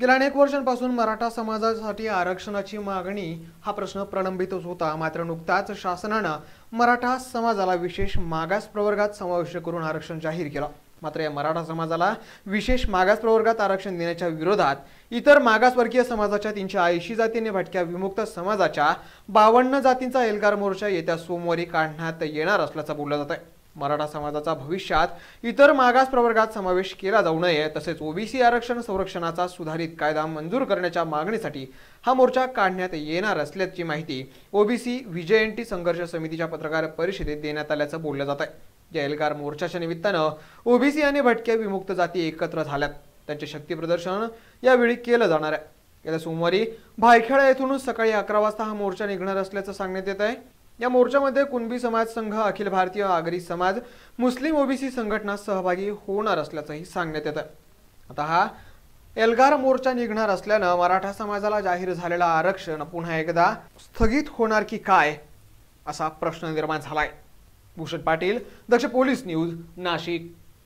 गेल्या अनेक वर्षांपासून मराठा समाजासाठी आरक्षणाची मागणी हा प्रश्न प्रलंबितच होता मात्र नुकताच शासनानं मराठा समाजाला विशेष मागास प्रवर्गात समाविष्ट करून आरक्षण जाहीर केलं मात्र या मराठा समाजाला विशेष मागास प्रवर्गात आरक्षण देण्याच्या विरोधात इतर मागासवर्गीय समाजाच्या तीनशे ऐंशी जातीने भटक्या विमुक्त समाजाच्या बावन्न जातींचा एल्गार मोर्चा येत्या सोमवारी काढण्यात येणार असल्याचं बोललं जात आहे मराठा समाजाचा भविष्यात इतर मागास प्रवर्गात समावेश केला जाऊ नये तसेच ओबीसी आरक्षण संरक्षणाचा सुधारित कायदा मंजूर करण्याच्या मागणीसाठी हा मोर्चा काढण्यात येणार असल्याची माहिती ओबीसी विजयंती संघर्ष समितीच्या पत्रकार परिषदेत देण्यात आल्याचं बोललं जात आहे या एल्गार मोर्चाच्या निमित्तानं ओबीसी आणि भटके विमुक्त जाती एकत्र झाल्यात त्यांचे शक्ती प्रदर्शन यावेळी केलं जाणार आहे गेल्या सोमवारी भायखेडा येथून सकाळी अकरा वाजता हा मोर्चा निघणार असल्याचं सांगण्यात येत आहे या मोर्चामध्ये कुणबी समाज संघ अखिल भारतीय आगरी समाज मुस्लिम ओबीसी संघटना सहभागी होणार असल्याचंही सांगण्यात येतं आता हा एल्गार मोर्चा निघणार असल्यानं मराठा समाजाला जाहीर झालेलं आरक्षण पुन्हा एकदा स्थगित होणार की काय असा प्रश्न निर्माण झालाय भूषण पाटील दक्ष पोलीस न्यूज नाशिक